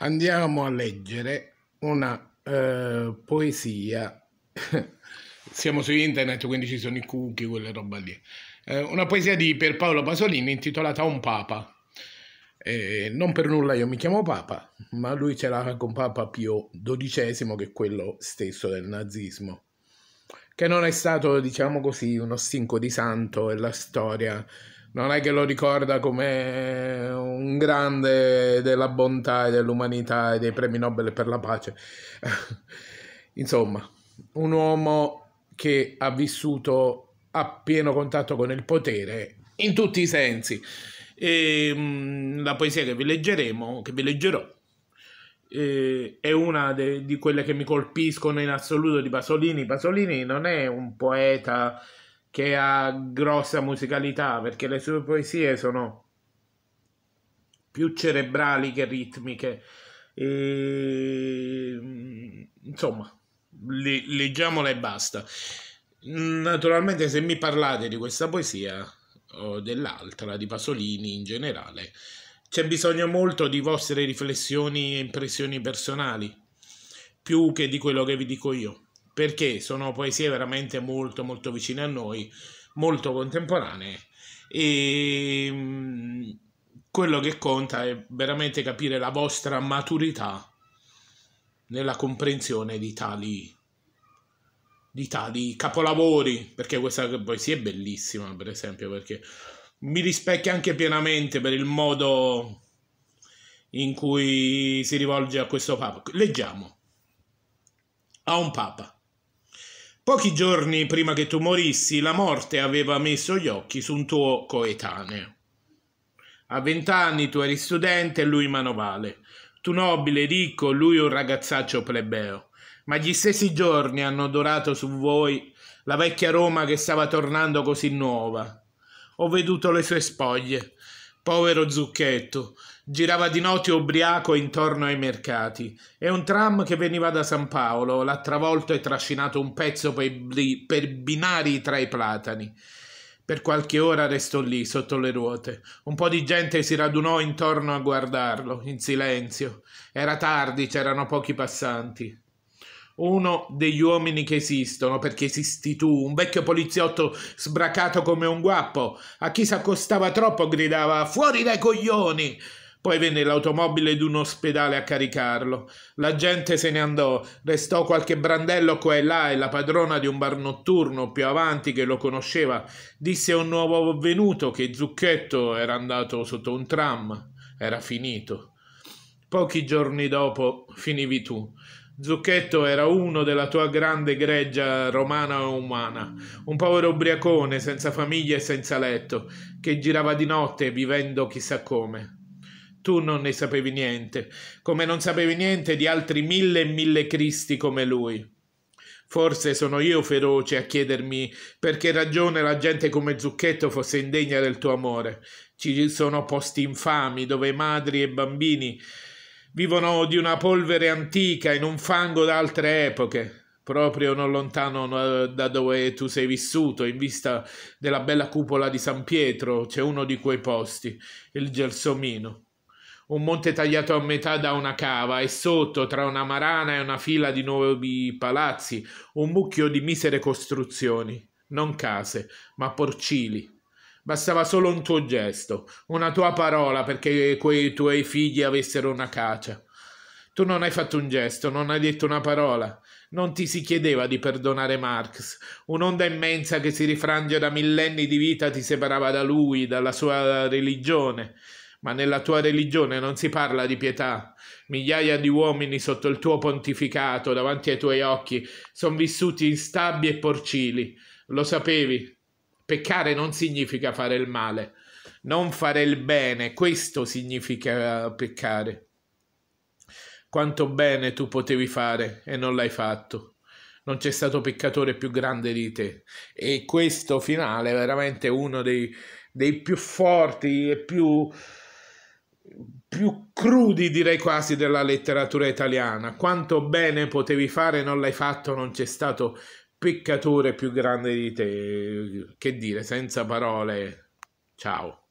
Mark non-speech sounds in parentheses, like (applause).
andiamo a leggere una eh, poesia. (laughs) Siamo su internet, quindi ci sono i cookie, quelle roba lì. Eh, una poesia di Pier Paolo Pasolini intitolata Un Papa. Eh, non per nulla io mi chiamo Papa, ma lui ce l'ha con Papa Pio XII, che è quello stesso del nazismo, che non è stato, diciamo così, uno stinco di santo e la storia non è che lo ricorda come un grande della bontà e dell'umanità e dei premi Nobel per la pace. (laughs) Insomma, un uomo che ha vissuto a pieno contatto con il potere in tutti i sensi. E, mh, mm, la poesia che vi leggeremo, che vi leggerò, eh, è una de, di quelle che mi colpiscono in assoluto di Pasolini. Pasolini non è un poeta che ha grossa musicalità perché le sue poesie sono più cerebrali che ritmiche. E, mm, insomma, le, leggiamola e basta. Naturalmente, se mi parlate di questa poesia o dell'altra, di Pasolini in generale, c'è bisogno molto di vostre riflessioni e impressioni personali, più che di quello che vi dico io perché sono poesie veramente molto molto vicine a noi, molto contemporanee e ehm, quello che conta è veramente capire la vostra maturità nella comprensione di tali, di tali capolavori, perché questa poesia è bellissima per esempio, perché mi rispecchia anche pienamente per il modo in cui si rivolge a questo Papa. Leggiamo. A un Papa Pochi giorni prima che tu morissi, la morte aveva messo gli occhi su un tuo coetaneo. A vent'anni tu eri studente e lui manovale. Tu nobile, ricco, lui un ragazzaccio plebeo. Ma gli stessi giorni hanno dorato su voi la vecchia Roma che stava tornando così nuova. Ho veduto le sue spoglie, Povero Zucchetto. Girava di notte ubriaco intorno ai mercati e un tram che veniva da San Paolo l'ha travolto e trascinato un pezzo per, binari tra i platani. Per qualche ora restò lì, sotto le ruote. Un po' di gente si radunò intorno a guardarlo, in silenzio. Era tardi, c'erano pochi passanti uno degli uomini che esistono, perché esisti tu, un vecchio poliziotto sbracato come un guappo. A chi s'accostava troppo gridava fuori dai coglioni. Poi venne l'automobile d'un ospedale a caricarlo. La gente se ne andò, restò qualche brandello qua e là e la padrona di un bar notturno più avanti che lo conosceva disse a un nuovo venuto che Zucchetto era andato sotto un tram. Era finito. Pochi giorni dopo finivi tu. Zucchetto era uno della tua grande greggia romana o umana, un povero ubriacone senza famiglia e senza letto, che girava di notte vivendo chissà come. Tu non ne sapevi niente, come non sapevi niente di altri mille e mille Cristi come lui. Forse sono io feroce a chiedermi perché ragione la gente come Zucchetto fosse indegna del tuo amore. Ci sono posti infami dove madri e bambini vivono di una polvere antica in un fango d'altre epoche, proprio non lontano eh, da dove tu sei vissuto, in vista della bella cupola di San Pietro, c'è uno di quei posti, il Gelsomino. Un monte tagliato a metà da una cava e sotto, tra una marana e una fila di nuovi palazzi, un mucchio di misere costruzioni, non case, ma porcili, Bastava solo un tuo gesto, una tua parola perché quei tuoi figli avessero una caccia. Tu non hai fatto un gesto, non hai detto una parola. Non ti si chiedeva di perdonare Marx. Un'onda immensa che si rifrange da millenni di vita ti separava da lui, dalla sua religione. Ma nella tua religione non si parla di pietà. Migliaia di uomini sotto il tuo pontificato, davanti ai tuoi occhi, sono vissuti in stabbi e porcili. Lo sapevi, Peccare non significa fare il male, non fare il bene, questo significa peccare. Quanto bene tu potevi fare e non l'hai fatto. Non c'è stato peccatore più grande di te. E questo finale è veramente uno dei, dei più forti e più, più crudi direi quasi della letteratura italiana. Quanto bene potevi fare, e non l'hai fatto, non c'è stato peccatore peccatore più grande di te. Che dire, senza parole. Ciao.